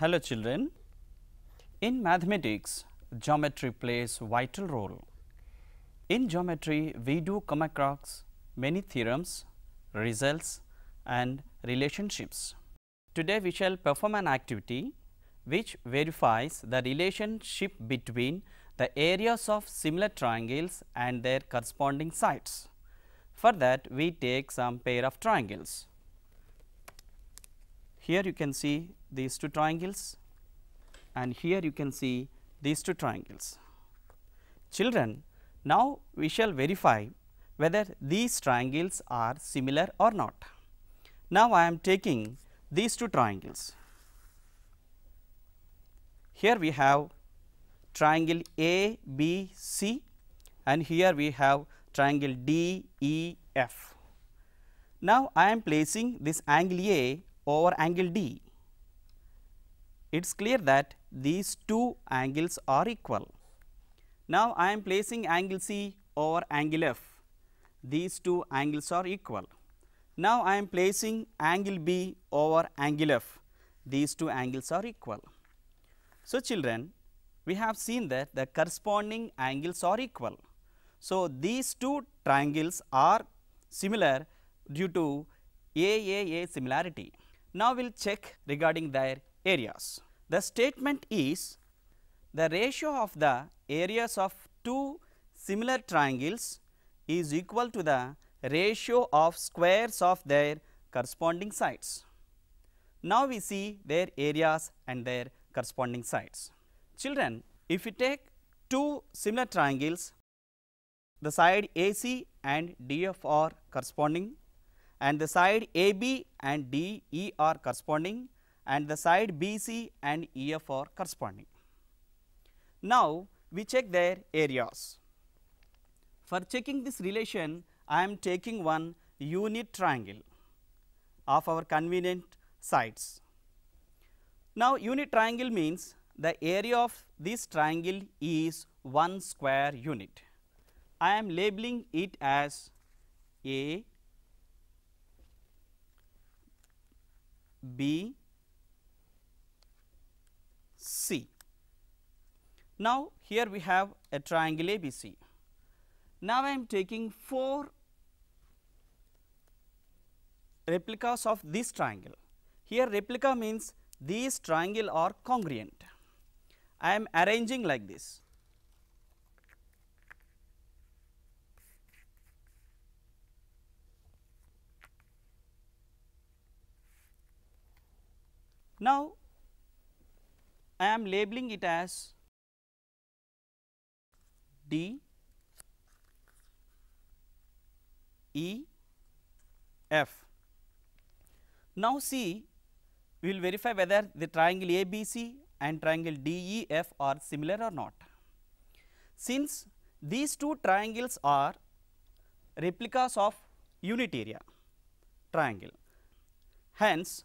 Hello children, in mathematics geometry plays vital role. In geometry we do come across many theorems, results and relationships. Today we shall perform an activity which verifies the relationship between the areas of similar triangles and their corresponding sides. For that we take some pair of triangles. Here you can see these two triangles and here you can see these two triangles. Children, now we shall verify whether these triangles are similar or not. Now, I am taking these two triangles. Here we have triangle A, B, C and here we have triangle D, E, F. Now, I am placing this angle A over angle D. It is clear that these two angles are equal. Now, I am placing angle C over angle F. These two angles are equal. Now, I am placing angle B over angle F. These two angles are equal. So, children we have seen that the corresponding angles are equal. So, these two triangles are similar due to AAA similarity. Now, we will check regarding their areas. The statement is the ratio of the areas of two similar triangles is equal to the ratio of squares of their corresponding sides. Now, we see their areas and their corresponding sides. Children, if we take two similar triangles, the side AC and DF are corresponding and the side AB and DE are corresponding and the side BC and EF are corresponding. Now, we check their areas. For checking this relation, I am taking one unit triangle of our convenient sides. Now, unit triangle means the area of this triangle is 1 square unit. I am labeling it as A B C. Now, here we have a triangle ABC. Now, I am taking 4 replicas of this triangle. Here replica means these triangle are congruent. I am arranging like this. Now, I am labeling it as D E F. Now, see we will verify whether the triangle ABC and triangle DEF are similar or not. Since these two triangles are replicas of unit area triangle, hence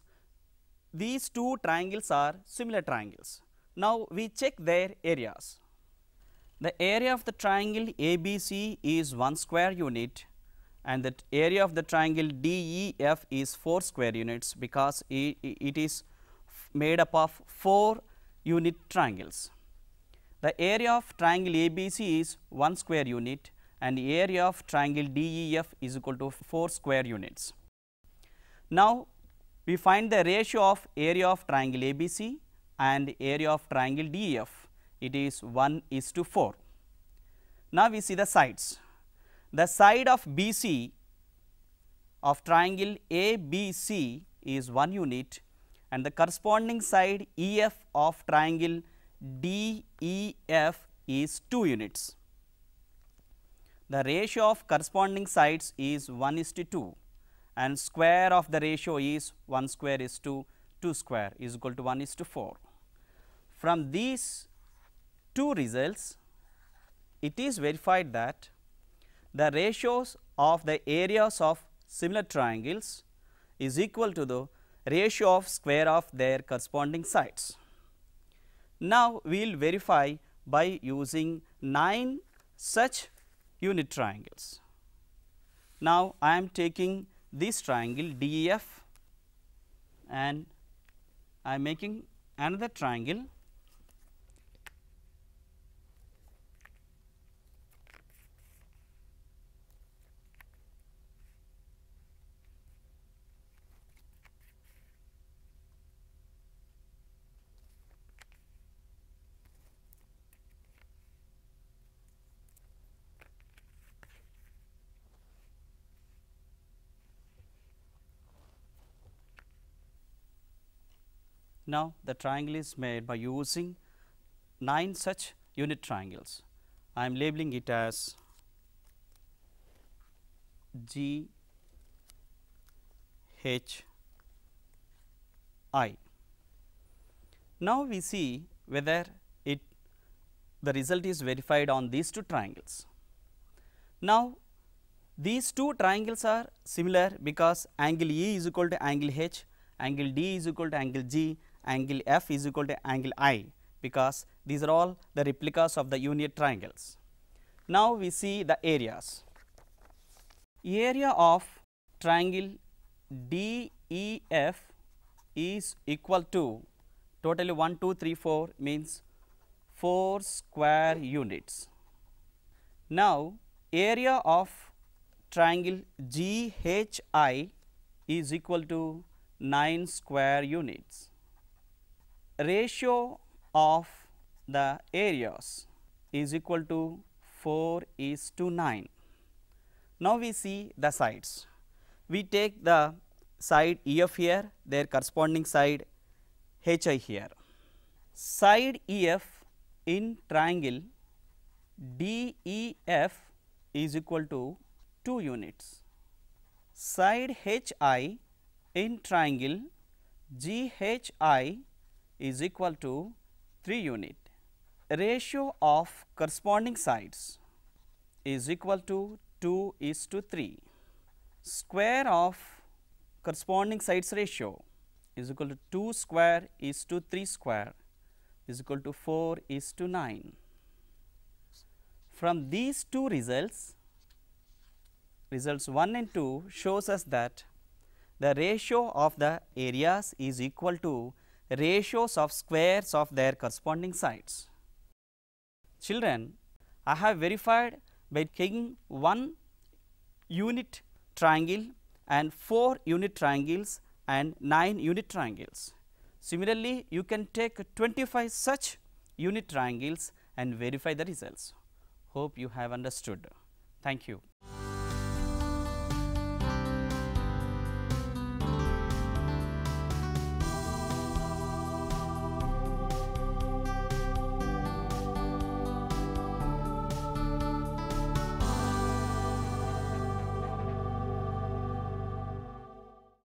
these two triangles are similar triangles. Now, we check their areas. The area of the triangle ABC is 1 square unit and the area of the triangle DEF is 4 square units because it, it is made up of 4 unit triangles. The area of triangle ABC is 1 square unit and the area of triangle DEF is equal to 4 square units. Now, we find the ratio of area of triangle ABC and area of triangle DEF. It is 1 is to 4. Now, we see the sides. The side of BC of triangle ABC is 1 unit and the corresponding side EF of triangle DEF is 2 units. The ratio of corresponding sides is 1 is to 2 and square of the ratio is 1 square is two, 2 square is equal to 1 is to 4. From these two results, it is verified that the ratios of the areas of similar triangles is equal to the ratio of square of their corresponding sides. Now, we will verify by using 9 such unit triangles. Now, I am taking this triangle DEF and I am making another triangle Now, the triangle is made by using 9 such unit triangles. I am labeling it as G H I. Now, we see whether it the result is verified on these two triangles. Now, these two triangles are similar because angle E is equal to angle H, angle D is equal to angle G, angle f is equal to angle i because these are all the replicas of the unit triangles. Now, we see the areas. Area of triangle DEF is equal to totally 1, 2, 3, 4 means 4 square units. Now, area of triangle GHI is equal to 9 square units ratio of the areas is equal to 4 is to 9. Now, we see the sides. We take the side EF here, their corresponding side HI here. Side EF in triangle DEF is equal to 2 units. Side HI in triangle GHI is equal to 3 unit. Ratio of corresponding sides is equal to 2 is to 3. Square of corresponding sides ratio is equal to 2 square is to 3 square is equal to 4 is to 9. From these two results, results 1 and 2 shows us that the ratio of the areas is equal to ratios of squares of their corresponding sides. Children, I have verified by taking one unit triangle and four unit triangles and nine unit triangles. Similarly, you can take 25 such unit triangles and verify the results. Hope you have understood. Thank you.